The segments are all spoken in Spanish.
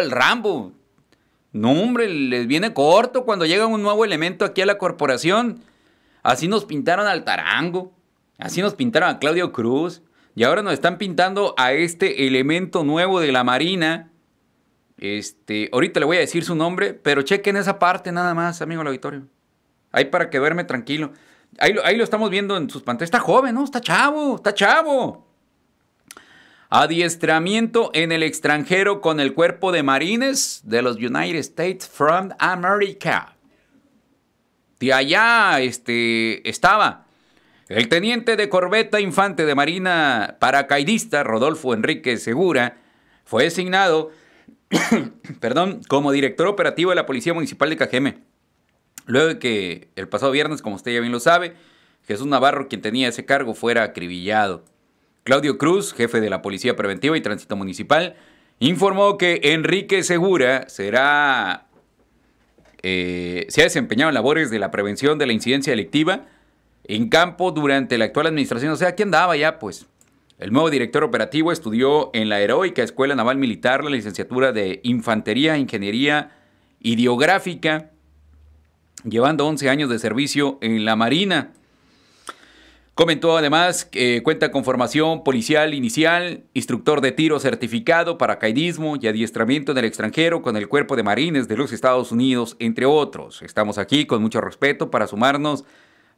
el Rambo. No, hombre, les viene corto cuando llega un nuevo elemento aquí a la corporación. Así nos pintaron al Tarango, así nos pintaron a Claudio Cruz, y ahora nos están pintando a este elemento nuevo de la Marina. Este, ahorita le voy a decir su nombre, pero chequen esa parte nada más, amigo del auditorio. Ahí para que duerme tranquilo. Ahí lo, ahí lo estamos viendo en sus pantallas. Está joven, ¿no? Está chavo, está chavo. Adiestramiento en el extranjero con el cuerpo de marines de los United States from America. De allá este, estaba el teniente de corbeta infante de Marina paracaidista Rodolfo Enrique Segura. Fue designado perdón, como director operativo de la Policía Municipal de Cajeme. Luego de que el pasado viernes, como usted ya bien lo sabe, Jesús Navarro, quien tenía ese cargo, fuera acribillado. Claudio Cruz, jefe de la Policía Preventiva y Tránsito Municipal, informó que Enrique Segura será, eh, se ha desempeñado en labores de la prevención de la incidencia delictiva en campo durante la actual administración. O sea, ¿quién daba ya? Pues el nuevo director operativo estudió en la heroica Escuela Naval Militar la licenciatura de Infantería, Ingeniería Ideográfica, llevando 11 años de servicio en la Marina. Comentó además que cuenta con formación policial inicial, instructor de tiro certificado, paracaidismo y adiestramiento en el extranjero con el Cuerpo de Marines de los Estados Unidos, entre otros. Estamos aquí con mucho respeto para sumarnos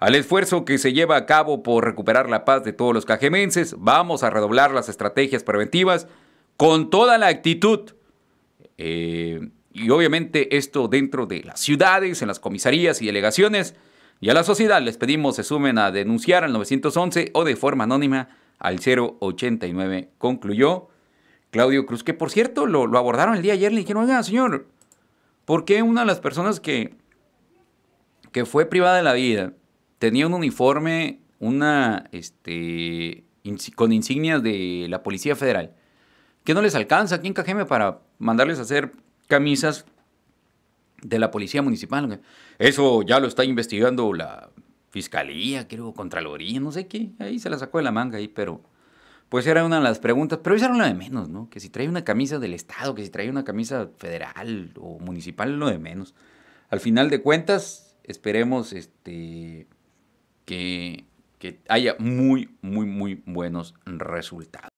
al esfuerzo que se lleva a cabo por recuperar la paz de todos los cajemenses. Vamos a redoblar las estrategias preventivas con toda la actitud. Eh, y obviamente esto dentro de las ciudades, en las comisarías y delegaciones y a la sociedad les pedimos se sumen a denunciar al 911 o de forma anónima al 089, concluyó Claudio Cruz, que por cierto lo, abordaron el día ayer, le dijeron, oiga, señor, ¿por qué una de las personas que, que fue privada de la vida tenía un uniforme, una, este, con insignias de la Policía Federal? que no les alcanza ¿Quién en Cajeme para mandarles a hacer camisas de la Policía Municipal. Eso ya lo está investigando la Fiscalía, creo, Contraloría, no sé qué. Ahí se la sacó de la manga ahí, pero pues era una de las preguntas. Pero esa era una de menos, ¿no? Que si trae una camisa del Estado, que si trae una camisa federal o municipal, lo de menos. Al final de cuentas, esperemos este, que haya muy, muy, muy buenos resultados.